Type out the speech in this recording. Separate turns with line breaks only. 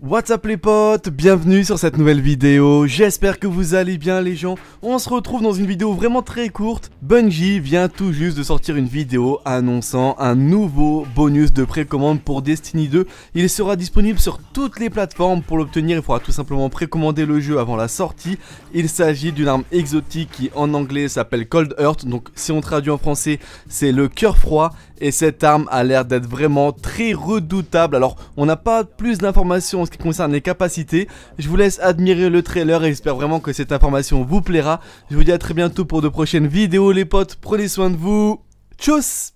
What's up les potes, bienvenue sur cette nouvelle vidéo, j'espère que vous allez bien les gens On se retrouve dans une vidéo vraiment très courte Bungie vient tout juste de sortir une vidéo annonçant un nouveau bonus de précommande pour Destiny 2 Il sera disponible sur toutes les plateformes pour l'obtenir Il faudra tout simplement précommander le jeu avant la sortie Il s'agit d'une arme exotique qui en anglais s'appelle Cold Earth Donc si on traduit en français c'est le cœur froid Et cette arme a l'air d'être vraiment très redoutable Alors on n'a pas plus d'informations qui concerne les capacités. Je vous laisse admirer le trailer et j'espère vraiment que cette information vous plaira. Je vous dis à très bientôt pour de prochaines vidéos les potes, prenez soin de vous. Tchuss